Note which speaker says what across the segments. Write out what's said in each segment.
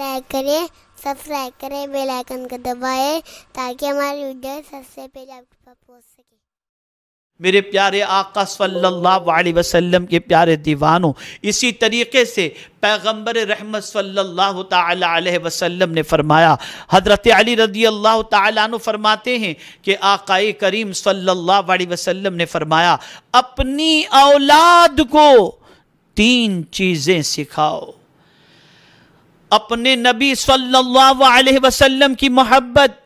Speaker 1: like करें subscribe करें bell icon को दबाएं ताकि हमारी वीडियो सबसे पहले आपके पास पहुंच सके मेरे प्यारे आका सल्लल्लाहु अलैहि वसल्लम के प्यारे दीवानों इसी तरीके से पैगंबर रहमत सल्लल्लाहु अलैहि वसल्लम ने फरमाया हज़रत अली रदी अल्लाह तु फरमाते हैं कि आकाए करीम सल्लल्लाहु अलैहि वसल्लम ने फरमाया अपनी औलाद को तीन चीज़ें सिखाओ अपने नबी सल्लल्लाहु अलैहि वसल्लम की मोहब्बत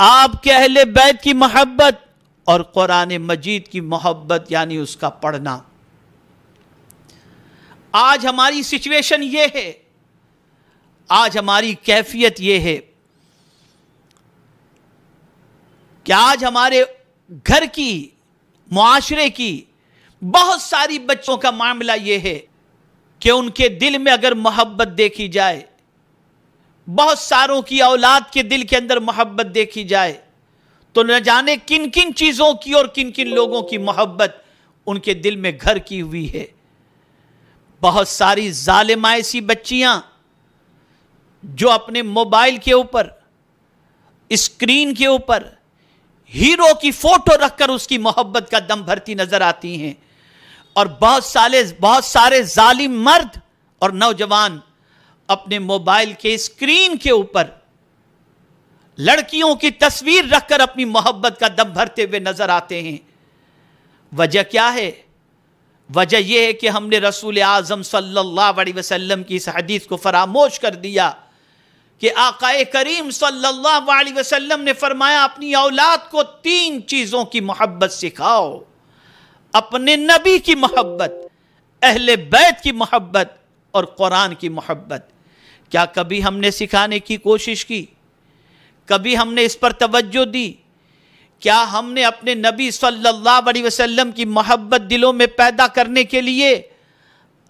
Speaker 1: आपके अहले बैत की मोहब्बत और कुरान मजीद की मोहब्बत यानी उसका पढ़ना आज हमारी सिचुएशन ये है आज हमारी कैफियत ये है कि आज हमारे घर की माशरे की बहुत सारी बच्चों का मामला ये है कि उनके दिल में अगर मोहब्बत देखी जाए बहुत सारों की औलाद के दिल के अंदर मोहब्बत देखी जाए तो न जाने किन किन चीज़ों की और किन किन लोगों की मोहब्बत उनके दिल में घर की हुई है बहुत सारी जालिमा ऐसी बच्चियां जो अपने मोबाइल के ऊपर स्क्रीन के ऊपर हीरो की फोटो रखकर उसकी मोहब्बत का दम भरती नजर आती हैं और बहुत सारे बहुत सारे जालिम मर्द और नौजवान अपने मोबाइल के स्क्रीन के ऊपर लड़कियों की तस्वीर रखकर अपनी मोहब्बत का दम भरते हुए नजर आते हैं वजह क्या है वजह यह है कि हमने रसूल आज़म सल्लल्लाहु अलैहि वसल्लम की इस हदीस को फरामोश कर दिया कि आकाए करीम सल्लल्लाहु अलैहि वसल्लम ने फरमाया अपनी औलाद को तीन चीज़ों की मोहब्बत सिखाओ अपने नबी की मोहब्बत अहल बैत की मोहब्बत और कुरान की मोहब्बत क्या कभी हमने सिखाने की कोशिश की कभी हमने इस पर तवज्जो दी क्या हमने अपने नबी सल्लल्लाहु अलैहि वसल्लम की मोहब्बत दिलों में पैदा करने के लिए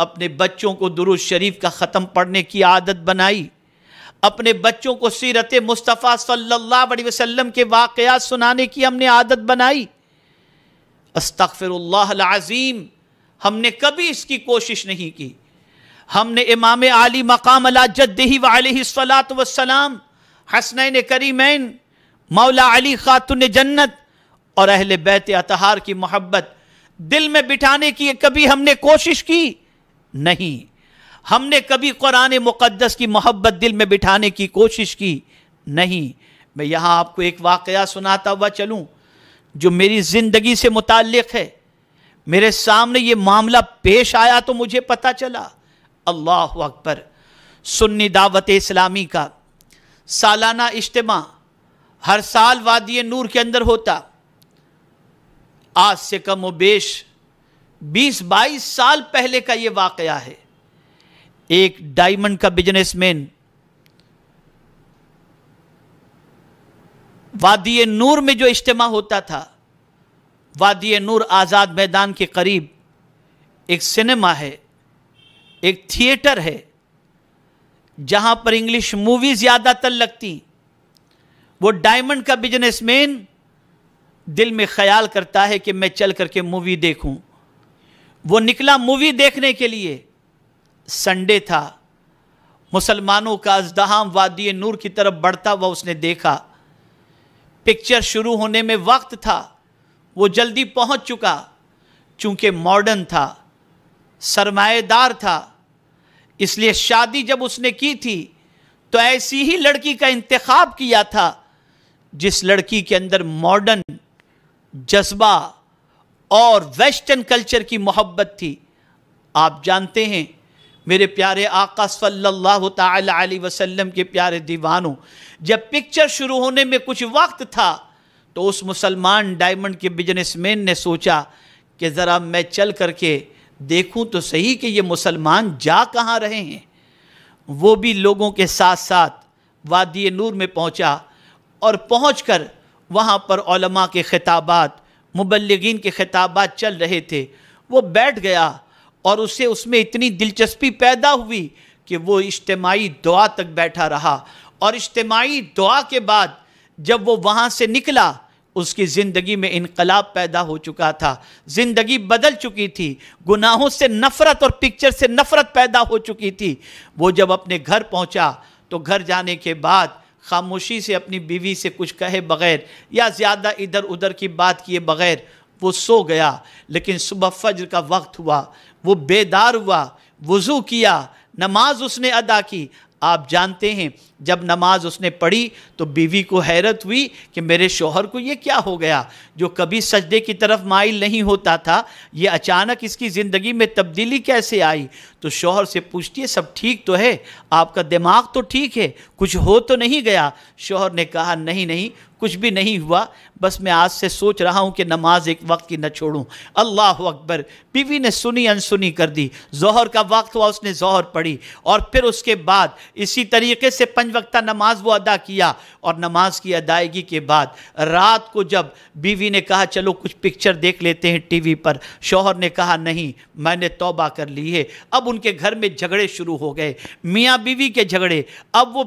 Speaker 1: अपने बच्चों को दुरुज शरीफ का ख़त्म पढ़ने की आदत बनाई अपने बच्चों को सीरत मुस्तफ़ा सल्लल्लाहु अलैहि वसल्लम के वाकयात सुनाने की हमने आदत बनाई अस्तफ़िर अज़ीम हमने कभी इसकी कोशिश नहीं की हमने इमाम आली मकाम अला जद्दी वसलाम हसनैन करीमैन मौला अली खातुन जन्नत और अहल बैत अतहार की मोहब्बत दिल में बिठाने की कभी हमने कोशिश की नहीं हमने कभी कुरान मुक़दस की मोहब्बत दिल में बिठाने की कोशिश की नहीं मैं यहाँ आपको एक वाक़ सुनाता हुआ चलूँ जो मेरी ज़िंदगी से मुतक़ है मेरे सामने ये मामला पेश आया तो मुझे पता चला अल्लाह अकबर सुन्नी दावत इस्लामी का सालाना इज्तम हर साल वादी नूर के अंदर होता आज से कम वेश बीस बाईस साल पहले का ये वाकया है एक डायमंड का बिजनेसमैन वादी नूर में जो इज्तम होता था वादी नूर आज़ाद मैदान के करीब एक सिनेमा है एक थिएटर है जहाँ पर इंग्लिश मूवी ज़्यादातर लगती वो डायमंड का बिजनेसमैन दिल में ख्याल करता है कि मैं चल करके मूवी देखूं वो निकला मूवी देखने के लिए संडे था मुसलमानों का अजदहाम वादी नूर की तरफ बढ़ता हुआ उसने देखा पिक्चर शुरू होने में वक्त था वो जल्दी पहुंच चुका चूंकि मॉडर्न था सरमाएदार था इसलिए शादी जब उसने की थी तो ऐसी ही लड़की का इंतखब किया था जिस लड़की के अंदर मॉडर्न जज्बा और वेस्टर्न कल्चर की मोहब्बत थी आप जानते हैं मेरे प्यारे आका सल्लल्लाहु अलैहि वसल्लम के प्यारे दीवानों जब पिक्चर शुरू होने में कुछ वक्त था तो उस मुसलमान डायमंड के बिजनेसमैन ने सोचा कि ज़रा मैं चल करके देखूं तो सही कि ये मुसलमान जा कहाँ रहे हैं वो भी लोगों के साथ साथ वादी नूर में पहुंचा और पहुँच कर वहाँ पर ओलमा के खिताबात मुबलगिन के खिताबात चल रहे थे वो बैठ गया और उसे उसमें इतनी दिलचस्पी पैदा हुई कि वो इज्तमाही दुआ तक बैठा रहा और इज्तमाही दुआ के बाद जब वो वहाँ से निकला उसकी ज़िंदगी में इनकलाब पैदा हो चुका था ज़िंदगी बदल चुकी थी गुनाहों से नफ़रत और पिक्चर से नफ़रत पैदा हो चुकी थी वो जब अपने घर पहुंचा तो घर जाने के बाद खामोशी से अपनी बीवी से कुछ कहे बगैर या ज़्यादा इधर उधर की बात किए बगैर वो सो गया लेकिन सुबह फज्र का वक्त हुआ वो बेदार हुआ वज़ू किया नमाज उसने अदा की आप जानते हैं जब नमाज उसने पढ़ी तो बीवी को हैरत हुई कि मेरे शोहर को ये क्या हो गया जो कभी सजदे की तरफ माइल नहीं होता था ये अचानक इसकी ज़िंदगी में तब्दीली कैसे आई तो शोहर से पूछती है सब ठीक तो है आपका दिमाग तो ठीक है कुछ हो तो नहीं गया शोहर ने कहा नहीं नहीं कुछ भी नहीं हुआ बस मैं आज से सोच रहा हूँ कि नमाज एक वक्त की न छोड़ूँ अल्लाह अकबर बीवी ने सुनी अनसुनी कर दी जहर का वक्त हुआ उसने जहर पढ़ी और फिर उसके बाद इसी तरीके से पंच वक्ता नमाज वो अदा किया और नमाज की अदायगी के बाद रात को जब बीवी ने कहा चलो कुछ पिक्चर देख लेते हैं टीवी पर शोहर ने कहा नहीं मैंने तोबा कर ली है अब उनके घर में झगड़े शुरू हो गए मियाँ बीवी के झगड़े अब वो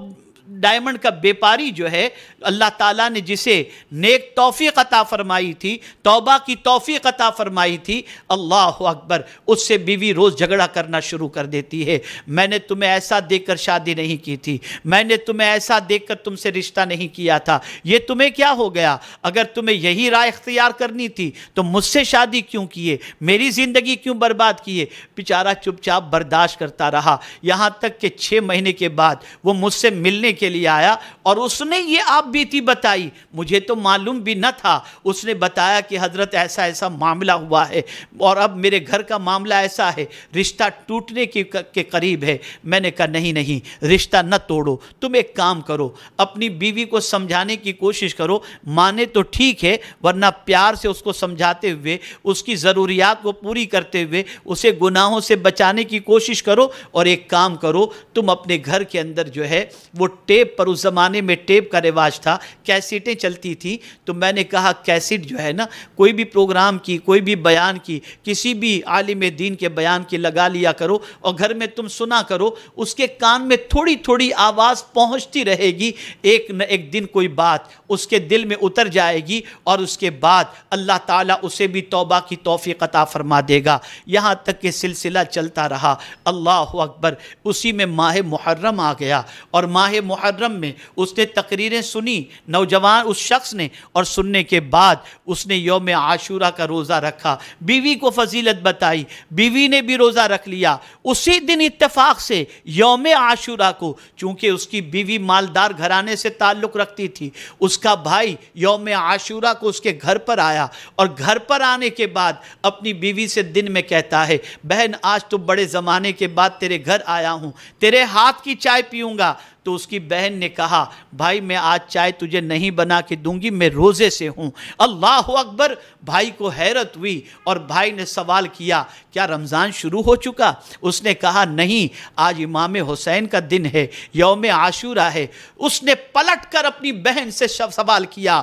Speaker 1: डायमंड का व्यापारी जो है अल्लाह ताला ने जिसे नेक तोफ़ी अता फरमाई थी तौबा की तोफ़ी अता फरमाई थी अल्लाह अकबर उससे बीवी रोज़ झगड़ा करना शुरू कर देती है मैंने तुम्हें ऐसा देखकर शादी नहीं की थी मैंने तुम्हें ऐसा देखकर तुमसे रिश्ता नहीं किया था ये तुम्हें क्या हो गया अगर तुम्हें यही राय अख्तियार करनी थी तो मुझसे शादी क्यों किए मेरी ज़िंदगी क्यों बर्बाद किए बेचारा चुपचाप बर्दाश्त करता रहा यहाँ तक कि छः महीने के बाद वो मुझसे मिलने के लिए आया और उसने ये आप बीती बताई मुझे तो मालूम भी न था उसने बताया कि हज़रत ऐसा ऐसा मामला हुआ है और अब मेरे घर का मामला ऐसा है रिश्ता टूटने के, के करीब है मैंने कहा नहीं नहीं रिश्ता न तोड़ो तुम एक काम करो अपनी बीवी को समझाने की कोशिश करो माने तो ठीक है वरना प्यार से उसको समझाते हुए उसकी ज़रूरियात को पूरी करते हुए उसे गुनाहों से बचाने की कोशिश करो और एक काम करो तुम अपने घर के अंदर जो है वो टेप पर उस ज़माने में टेप का रिवाज था कैसेटें चलती थी तो मैंने कहा कैसेट जो है ना कोई भी प्रोग्राम की कोई भी बयान की किसी भी आलिम दीन के बयान की लगा लिया करो और घर में तुम सुना करो उसके कान में थोड़ी थोड़ी आवाज़ पहुँचती रहेगी एक न एक दिन कोई बात उसके दिल में उतर जाएगी और उसके बाद अल्लाह ताला उसे भी तौबा की तोफ़ी कता फरमा देगा यहाँ तक कि सिलसिला चलता रहा अल्लाह अकबर उसी में माह मुहर्रम आ गया और माह मुहर्रम में उसने तकरीरें सुनी नौजवान उस शख्स ने और सुनने के बाद उसने योम आशूरा का रोज़ा रखा बीवी को फजीलत बताई बीवी ने भी रोज़ा रख लिया उसी दिन इतफ़ाक़ से योम आशूरा को चूँकि उसकी बीवी मालदार घराने से ताल्लुक़ रखती थी उसका भाई योम आशूरा को उसके घर पर आया और घर पर आने के बाद अपनी बीवी से दिन में कहता है बहन आज तो बड़े ज़माने के बाद तेरे घर आया हूँ तेरे हाथ की चाय पीऊँगा तो उसकी बहन ने कहा भाई मैं आज चाय तुझे नहीं बना के दूंगी मैं रोज़े से हूँ अल्लाह अकबर भाई को हैरत हुई और भाई ने सवाल किया क्या रमज़ान शुरू हो चुका उसने कहा नहीं आज इमाम हुसैन का दिन है यौम आशूरा है उसने पलट कर अपनी बहन से सवाल किया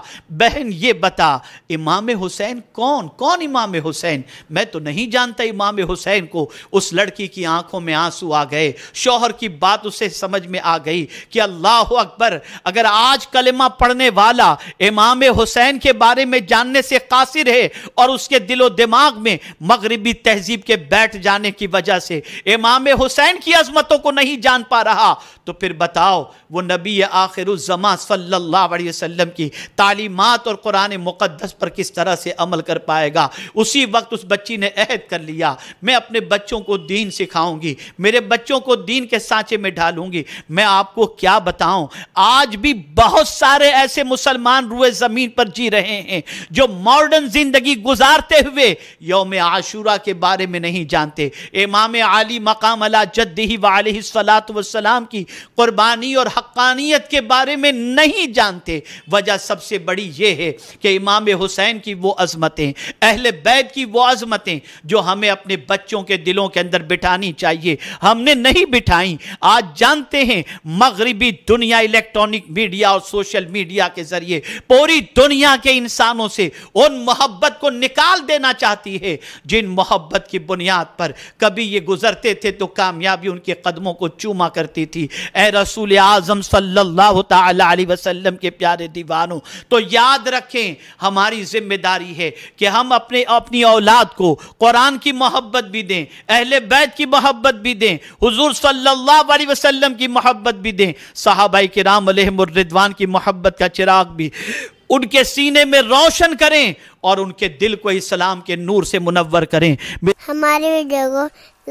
Speaker 1: बहन ये बता इमाम हुसैन कौन कौन इमाम हुसैन मैं तो नहीं जानता इमाम हुसैन को उस लड़की की आंखों में आंसू आ गए शौहर की बात उसे समझ में आ गई कि अल्लाह अकबर अगर आज कलमा पढ़ने वाला इमाम हुसैन के बारे में जानने से कासिर है और उसके दिलो दिमाग में मगरबी तहजीब के बैठ जाने की वजह से इमाम हुसैन की अजमतों को नहीं जान पा रहा तो फिर बताओ वो नबी आखिर सल्लाम की तालीमत और कुरान मुक़दस पर किस तरह से अमल कर पाएगा उसी वक्त उस बच्ची ने अहद कर लिया मैं अपने बच्चों को दीन सिखाऊंगी मेरे बच्चों को दीन के सांचे में ढालूंगी मैं आप आपको क्या बताऊं आज भी बहुत सारे ऐसे मुसलमान रुए ज़मीन पर जी रहे हैं जो मॉडर्न ज़िंदगी गुजारते हुए योम आशूरा के बारे में नहीं जानते इमाम आली मकाम अला जद ही सलात वसलाम की कुर्बानी और हक्कानियत के बारे में नहीं जानते वजह सबसे बड़ी यह है कि इमाम हुसैन की वो अजमतें अहल बैद की वो अजमतें जो हमें अपने बच्चों के दिलों के अंदर बिठानी चाहिए हमने नहीं बिठाई आज जानते हैं मगरबी दुनिया इलेक्ट्रॉनिक मीडिया और सोशल मीडिया के जरिए पूरी दुनिया के इंसानों से उन मोहब्बत को निकाल देना चाहती है जिन मोहब्बत की बुनियाद पर कभी ये गुजरते थे तो कामयाबी उनके कदमों को चूमा करती थी ए रसूल आजम सल्लल्लाहु अलैहि वसल्लम के प्यारे दीवानों तो याद रखें हमारी जिम्मेदारी है कि हम अपने अपनी औलाद को कुरान की मोहब्बत भी दें अहल बैत की मोहब्बत भी दें हुजूर सल्लल्लाहु अलैहि वसल्लम की मोहब्बत भी दें साहबाई के राम अलहमरिदवान की मोहब्बत का चिराग भी उनके सीने में रोशन करें और उनके दिल को इस्लाम के नूर से मुनवर करें हमारे वीडियो को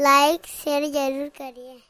Speaker 1: लाइक शेयर जरूर करिए